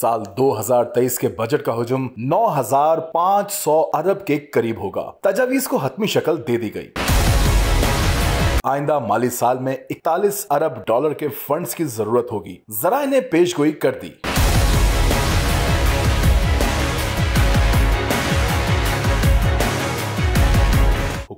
साल 2023 के बजट का हजम 9,500 अरब के करीब होगा तजावीज को हतमी शक्ल दे दी गई आइंदा माली साल में 41 अरब डॉलर के फंड्स की जरूरत होगी जरा ने पेश गोई कर दी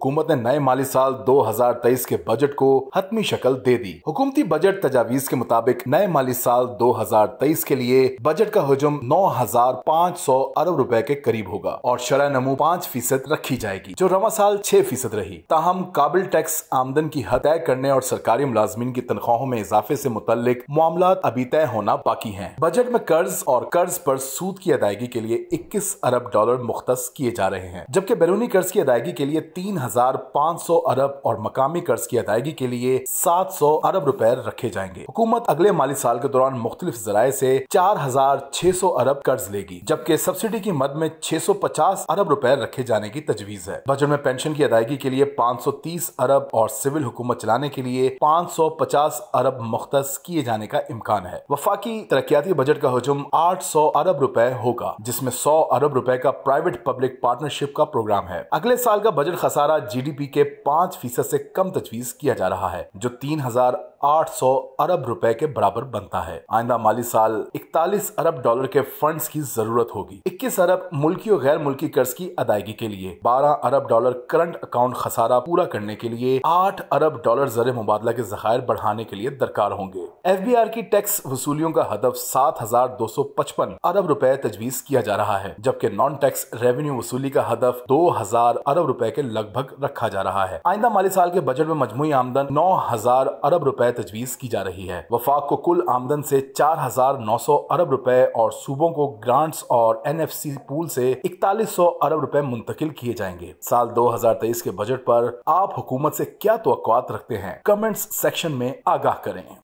हुकूमत ने नए माली साल 2023 के बजट को हतमी शक्ल दे दी हुकूमती बजट तजावीज के मुताबिक नए माली साल 2023 के लिए बजट का हजम 9,500 अरब रुपए के करीब होगा और शरा नमू पाँच फीसद रखी जाएगी जो रवा साल छह फीसद रही ताहम काबिल टैक्स आमदन की हद तय करने और सरकारी मुलाजमीन की तनख्वाहों में इजाफे ऐसी मुतल मामला अभी तय होना बाकी है बजट में कर्ज और कर्ज आरोप सूद की अदायगी के लिए इक्कीस अरब डॉलर मुख्त किए जा रहे हैं जबकि बैरूनी कर्ज की अदायगी के लिए तीन सौ अरब और मकामी कर्ज की अदायगी के लिए 700 अरब रुपए रखे जाएंगे हुकूमत अगले माली साल के दौरान मुख्तलिफ जराये से 4600 अरब कर्ज लेगी जबकि सब्सिडी की मद में 650 अरब रुपए रखे जाने की तजवीज है बजट में पेंशन की अदायगी के लिए 530 अरब और सिविल हुकूमत चलाने के लिए 550 अरब मुख्त किए जाने का इम्कान है वफाकी तरक्याती बजट का आठ सौ अरब रुपए होगा जिसमे सौ अरब रुपए का प्राइवेट पब्लिक पार्टनरशिप का प्रोग्राम है अगले साल का बजट खसारा जीडीपी के पांच फीसद से कम तजवीज किया जा रहा है जो तीन हजार 800 अरब रुपए के बराबर बनता है आइंदा माली साल 41 अरब डॉलर के फंड्स की जरूरत होगी 21 अरब मुल्की और गैर मुल्की कर्ज की अदायगी के लिए 12 अरब डॉलर करंट अकाउंट खसारा पूरा करने के लिए 8 अरब डॉलर जर मुबादला के जखायर बढ़ाने के लिए दरकार होंगे एफ की टैक्स वसूलियों का हदफ सात अरब रुपए तजवीज किया जा रहा है जबकि नॉन टैक्स रेवेन्यू वसूली का हदफ दो हजार अरब रुपए के लगभग रखा जा रहा है आइंदा माली साल के बजट में मजमू आमदन नौ हजार अरब रुपए तजवीज़ की जा रही है वफाक को कुल आमदन से चार हजार नौ सौ अरब रुपए और सूबों को ग्रांट्स और एन एफ सी पूल से इकतालीस सौ अरब रुपए मुंतकिल किए जाएंगे साल दो हजार तेईस के बजट पर आप हुकूमत से क्या तो रखते हैं कमेंट्स सेक्शन में आगाह करें